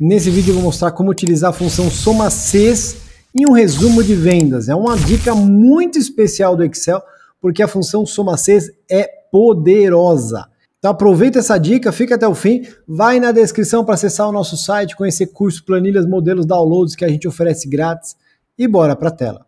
Nesse vídeo eu vou mostrar como utilizar a função soma Cs em um resumo de vendas. É uma dica muito especial do Excel, porque a função soma Cs é poderosa. Então aproveita essa dica, fica até o fim, vai na descrição para acessar o nosso site, conhecer cursos, planilhas, modelos, downloads que a gente oferece grátis e bora para a tela.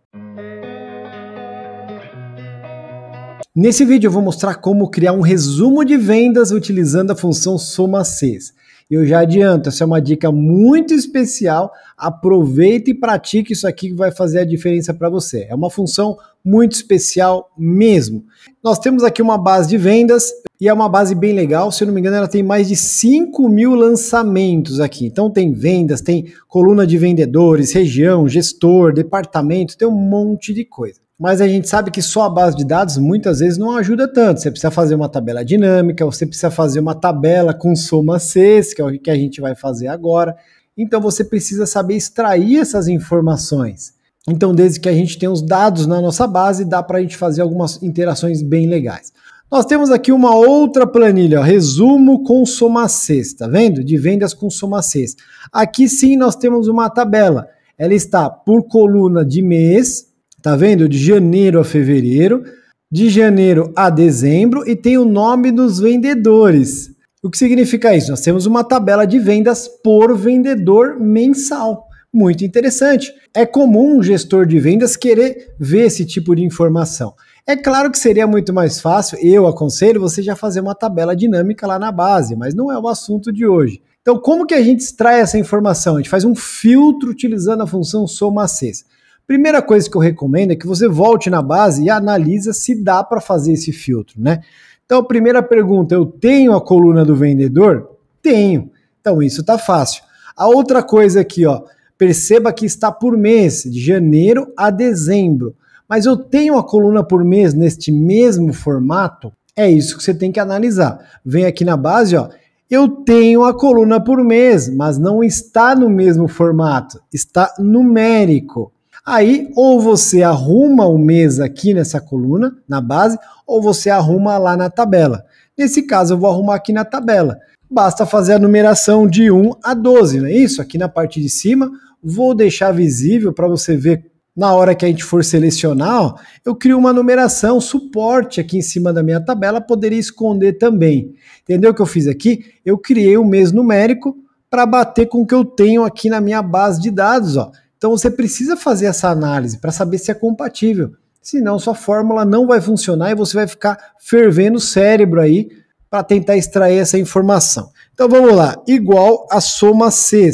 Nesse vídeo eu vou mostrar como criar um resumo de vendas utilizando a função soma Cs. Eu já adianto, essa é uma dica muito especial. Aproveite e pratique isso aqui que vai fazer a diferença para você. É uma função muito especial mesmo. Nós temos aqui uma base de vendas e é uma base bem legal. Se eu não me engano, ela tem mais de 5 mil lançamentos aqui. Então tem vendas, tem coluna de vendedores, região, gestor, departamento, tem um monte de coisa mas a gente sabe que só a base de dados muitas vezes não ajuda tanto. Você precisa fazer uma tabela dinâmica, você precisa fazer uma tabela com soma Cs, que é o que a gente vai fazer agora. Então você precisa saber extrair essas informações. Então, desde que a gente tenha os dados na nossa base, dá para a gente fazer algumas interações bem legais. Nós temos aqui uma outra planilha, ó, resumo com soma Cs, tá vendo? De vendas com soma Cs. Aqui sim nós temos uma tabela. Ela está por coluna de mês, Tá vendo? De janeiro a fevereiro, de janeiro a dezembro e tem o nome dos vendedores. O que significa isso? Nós temos uma tabela de vendas por vendedor mensal. Muito interessante. É comum um gestor de vendas querer ver esse tipo de informação. É claro que seria muito mais fácil, eu aconselho você já fazer uma tabela dinâmica lá na base, mas não é o assunto de hoje. Então, como que a gente extrai essa informação? A gente faz um filtro utilizando a função soma -ces. Primeira coisa que eu recomendo é que você volte na base e analisa se dá para fazer esse filtro, né? Então, primeira pergunta, eu tenho a coluna do vendedor? Tenho. Então, isso tá fácil. A outra coisa aqui, ó, perceba que está por mês, de janeiro a dezembro. Mas eu tenho a coluna por mês neste mesmo formato? É isso que você tem que analisar. Vem aqui na base, ó, eu tenho a coluna por mês, mas não está no mesmo formato, está numérico. Aí, ou você arruma o mês aqui nessa coluna, na base, ou você arruma lá na tabela. Nesse caso, eu vou arrumar aqui na tabela. Basta fazer a numeração de 1 a 12, não é isso? Aqui na parte de cima, vou deixar visível para você ver na hora que a gente for selecionar, ó, eu crio uma numeração, suporte aqui em cima da minha tabela, poderia esconder também. Entendeu o que eu fiz aqui? Eu criei o um mês numérico para bater com o que eu tenho aqui na minha base de dados. Ó. Então você precisa fazer essa análise para saber se é compatível. Senão sua fórmula não vai funcionar e você vai ficar fervendo o cérebro aí para tentar extrair essa informação. Então vamos lá, igual a soma C.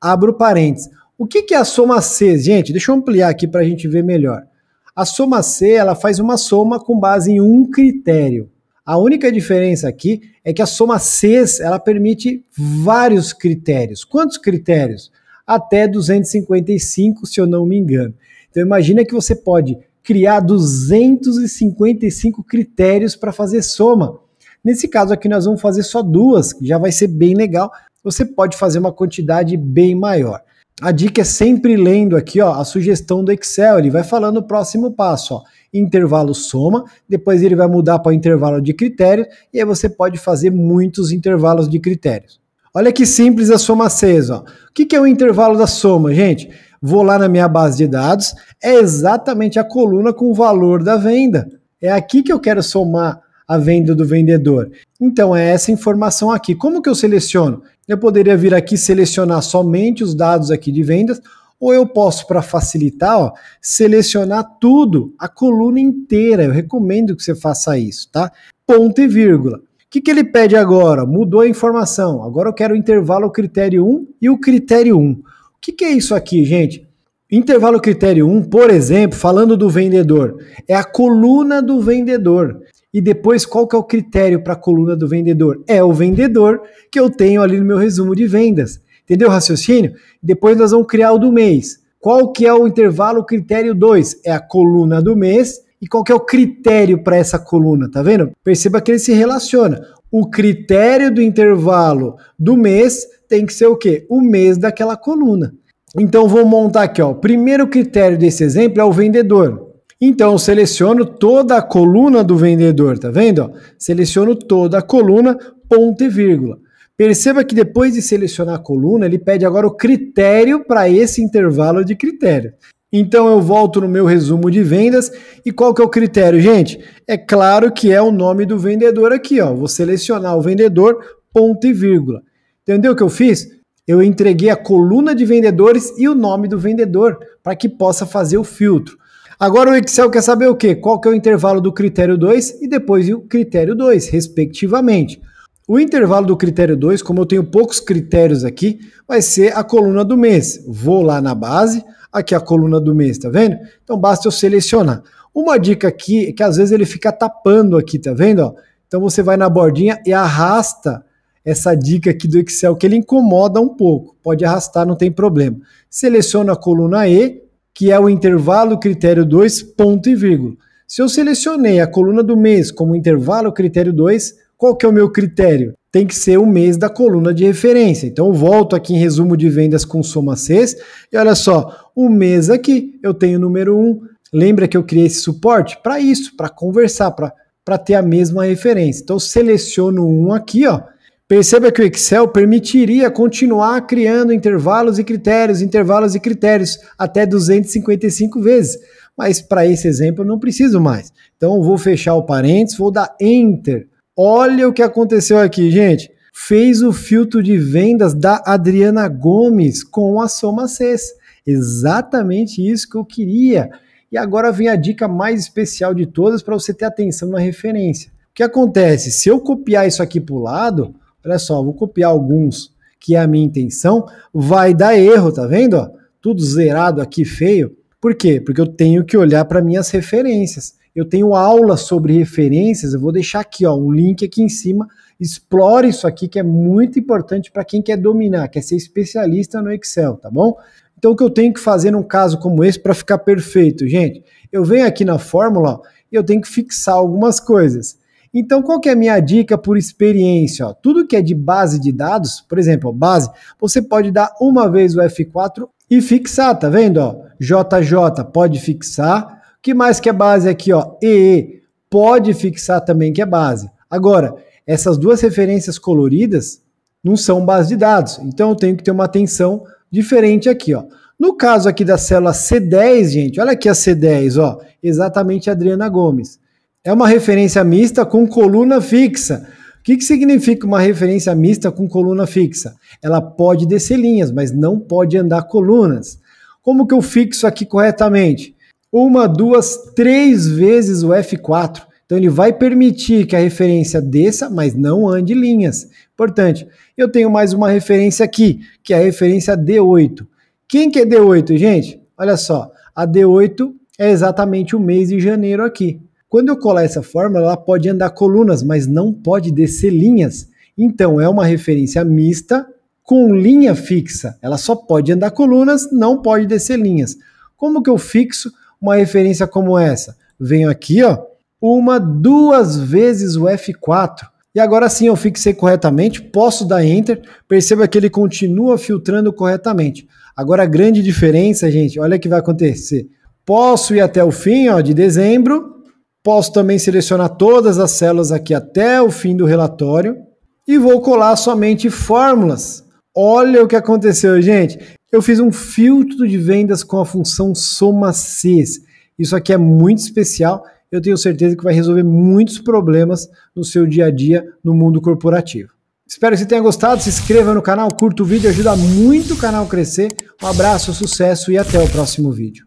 Abro parênteses. O que, que é a soma C, gente? Deixa eu ampliar aqui para a gente ver melhor. A soma C ela faz uma soma com base em um critério. A única diferença aqui é que a soma C ela permite vários critérios. Quantos critérios? até 255, se eu não me engano. Então imagina que você pode criar 255 critérios para fazer soma. Nesse caso aqui nós vamos fazer só duas, que já vai ser bem legal. Você pode fazer uma quantidade bem maior. A dica é sempre lendo aqui, ó, a sugestão do Excel, ele vai falando o próximo passo, ó, intervalo soma, depois ele vai mudar para intervalo de critérios e aí você pode fazer muitos intervalos de critérios. Olha que simples a soma 6. Ó. O que, que é o intervalo da soma, gente? Vou lá na minha base de dados, é exatamente a coluna com o valor da venda. É aqui que eu quero somar a venda do vendedor. Então é essa informação aqui. Como que eu seleciono? Eu poderia vir aqui selecionar somente os dados aqui de vendas, ou eu posso, para facilitar, ó, selecionar tudo, a coluna inteira. Eu recomendo que você faça isso, tá? Ponto e vírgula. O que, que ele pede agora? Mudou a informação. Agora eu quero o intervalo critério 1 e o critério 1. O que, que é isso aqui, gente? Intervalo critério 1, por exemplo, falando do vendedor, é a coluna do vendedor. E depois, qual que é o critério para a coluna do vendedor? É o vendedor que eu tenho ali no meu resumo de vendas. Entendeu o raciocínio? Depois nós vamos criar o do mês. Qual que é o intervalo critério 2? É a coluna do mês e qual é o critério para essa coluna, tá vendo? Perceba que ele se relaciona. O critério do intervalo do mês tem que ser o quê? O mês daquela coluna. Então vou montar aqui, ó. O primeiro critério desse exemplo é o vendedor. Então seleciono toda a coluna do vendedor, tá vendo? Seleciono toda a coluna, ponto e vírgula. Perceba que depois de selecionar a coluna, ele pede agora o critério para esse intervalo de critério. Então eu volto no meu resumo de vendas e qual que é o critério, gente? É claro que é o nome do vendedor aqui, ó. Vou selecionar o vendedor, ponto e vírgula. Entendeu o que eu fiz? Eu entreguei a coluna de vendedores e o nome do vendedor para que possa fazer o filtro. Agora o Excel quer saber o quê? Qual que é o intervalo do critério 2 e depois o critério 2, respectivamente. O intervalo do critério 2, como eu tenho poucos critérios aqui, vai ser a coluna do mês. Vou lá na base, aqui é a coluna do mês, tá vendo? Então basta eu selecionar. Uma dica aqui é que às vezes ele fica tapando aqui, tá vendo? Ó? Então você vai na bordinha e arrasta essa dica aqui do Excel, que ele incomoda um pouco. Pode arrastar, não tem problema. Seleciona a coluna E, que é o intervalo critério 2, ponto e vírgula. Se eu selecionei a coluna do mês como intervalo critério 2, qual que é o meu critério? tem que ser o mês da coluna de referência. Então, volto aqui em resumo de vendas com soma Cs. E olha só, o mês aqui eu tenho o número 1. Um. Lembra que eu criei esse suporte? Para isso, para conversar, para ter a mesma referência. Então, seleciono um aqui, ó. Perceba que o Excel permitiria continuar criando intervalos e critérios, intervalos e critérios, até 255 vezes. Mas para esse exemplo eu não preciso mais. Então eu vou fechar o parênteses, vou dar Enter. Olha o que aconteceu aqui, gente. Fez o filtro de vendas da Adriana Gomes com a Soma Cês. Exatamente isso que eu queria. E agora vem a dica mais especial de todas para você ter atenção na referência. O que acontece? Se eu copiar isso aqui para o lado, olha só, vou copiar alguns que é a minha intenção, vai dar erro, tá vendo? Ó? Tudo zerado aqui, feio. Por quê? Porque eu tenho que olhar para minhas referências. Eu tenho aula sobre referências, eu vou deixar aqui ó, um link aqui em cima. Explore isso aqui que é muito importante para quem quer dominar, quer ser especialista no Excel, tá bom? Então o que eu tenho que fazer num caso como esse para ficar perfeito, gente? Eu venho aqui na fórmula e eu tenho que fixar algumas coisas. Então, qual que é a minha dica por experiência? Ó? Tudo que é de base de dados, por exemplo, base, você pode dar uma vez o F4 e fixar, tá vendo? Ó? JJ, pode fixar. O que mais que é base aqui, ó? EE, pode fixar também que é base. Agora, essas duas referências coloridas não são base de dados, então eu tenho que ter uma atenção diferente aqui, ó. No caso aqui da célula C10, gente, olha aqui a C10, ó, exatamente a Adriana Gomes. É uma referência mista com coluna fixa. O que, que significa uma referência mista com coluna fixa? Ela pode descer linhas, mas não pode andar colunas. Como que eu fixo aqui corretamente? Uma, duas, três vezes o F4. Então ele vai permitir que a referência desça, mas não ande linhas. Importante. Eu tenho mais uma referência aqui, que é a referência D8. Quem que é D8, gente? Olha só, a D8 é exatamente o mês de janeiro aqui. Quando eu colar essa fórmula, ela pode andar colunas, mas não pode descer linhas. Então é uma referência mista com linha fixa. Ela só pode andar colunas, não pode descer linhas. Como que eu fixo uma referência como essa? Venho aqui, ó, uma, duas vezes o F4. E agora sim eu fixei corretamente, posso dar Enter, perceba que ele continua filtrando corretamente. Agora a grande diferença, gente, olha o que vai acontecer. Posso ir até o fim ó, de dezembro, posso também selecionar todas as células aqui até o fim do relatório e vou colar somente fórmulas Olha o que aconteceu, gente. Eu fiz um filtro de vendas com a função soma CIS. Isso aqui é muito especial. Eu tenho certeza que vai resolver muitos problemas no seu dia a dia no mundo corporativo. Espero que você tenha gostado. Se inscreva no canal, curta o vídeo, ajuda muito o canal a crescer. Um abraço, sucesso e até o próximo vídeo.